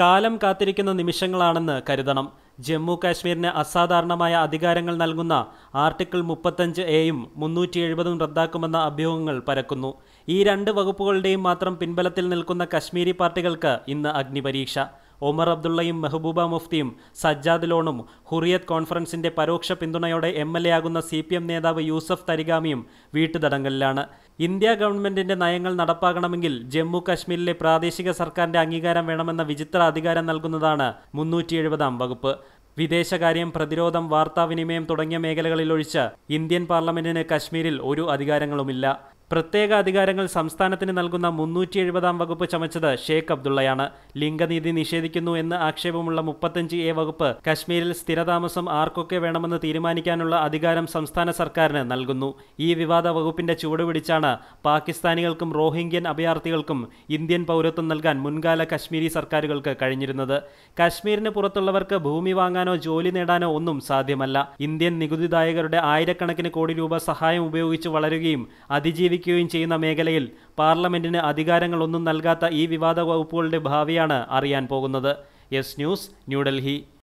കാലം കാത്തിരിക്കുന്ന നിമിഷങ്ങളാണെന്ന് കരുതണം ജമ്മു കാശ്മീരിന് അസാധാരണമായ അധികാരങ്ങൾ നൽകുന്ന ആർട്ടിക്കിൾ മുപ്പത്തഞ്ച് എയും മുന്നൂറ്റി എഴുപതും റദ്ദാക്കുമെന്ന അഭ്യൂഹങ്ങൾ പരക്കുന്നു ഈ രണ്ട് വകുപ്പുകളുടെയും മാത്രം പിൻബലത്തിൽ നിൽക്കുന്ന കശ്മീരി പാർട്ടികൾക്ക് ഇന്ന് അഗ്നിപരീക്ഷ ഒമർ അബ്ദുള്ളയും മെഹബൂബ മുഫ്തിയും സജ്ജാദ് ലോണും ഹുറിയത്ത് കോൺഫറൻസിന്റെ പരോക്ഷ പിന്തുണയോടെ എം എൽ എ ആകുന്ന സി പി എം നേതാവ് യൂസഫ് തരിഗാമിയും വീട്ടുതടങ്കലിലാണ് ഇന്ത്യ ഗവൺമെന്റിന്റെ നയങ്ങൾ നടപ്പാക്കണമെങ്കിൽ ജമ്മു കശ്മീരിലെ പ്രാദേശിക സർക്കാരിന്റെ അംഗീകാരം വേണമെന്ന വിചിത്ര അധികാരം നൽകുന്നതാണ് മുന്നൂറ്റി എഴുപതാം വകുപ്പ് വിദേശകാര്യം പ്രതിരോധം വാർത്താവിനിമയം തുടങ്ങിയ മേഖലകളിലൊഴിച്ച് ഇന്ത്യൻ പാർലമെന്റിന് കശ്മീരിൽ ഒരു അധികാരങ്ങളുമില്ല പ്രത്യേക അധികാരങ്ങൾ സംസ്ഥാനത്തിന് നൽകുന്ന മുന്നൂറ്റി എഴുപതാം വകുപ്പ് ചമച്ചത് ഷേഖ് അബ്ദുള്ളയാണ് ലിംഗനീതി നിഷേധിക്കുന്നു എന്ന് ആക്ഷേപമുള്ള മുപ്പത്തഞ്ച് എ വകുപ്പ് കശ്മീരിൽ സ്ഥിരതാമസം ആർക്കൊക്കെ വേണമെന്ന് തീരുമാനിക്കാനുള്ള അധികാരം സംസ്ഥാന സർക്കാരിന് നൽകുന്നു ഈ വിവാദ വകുപ്പിന്റെ ചുവടുപിടിച്ചാണ് പാകിസ്ഥാനികൾക്കും റോഹിംഗ്യൻ അഭയാർത്ഥികൾക്കും ഇന്ത്യൻ പൗരത്വം നൽകാൻ മുൻകാല കശ്മീരി സർക്കാരുകൾക്ക് കഴിഞ്ഞിരുന്നത് കശ്മീരിന് പുറത്തുള്ളവർക്ക് ഭൂമി വാങ്ങാനോ ജോലി നേടാനോ ഒന്നും സാധ്യമല്ല ഇന്ത്യൻ നികുതിദായകരുടെ ആയിരക്കണക്കിന് കോടി രൂപ സഹായം ഉപയോഗിച്ച് വളരുകയും അതിജീവിക്കും നിയന്ത്രിക്കുകയും ചെയ്യുന്ന മേഖലയിൽ പാർലമെന്റിന് അധികാരങ്ങളൊന്നും നൽകാത്ത ഈ വിവാദ വകുപ്പുകളുടെ ഭാവിയാണ് അറിയാൻ പോകുന്നത് എസ് ന്യൂസ് ന്യൂഡൽഹി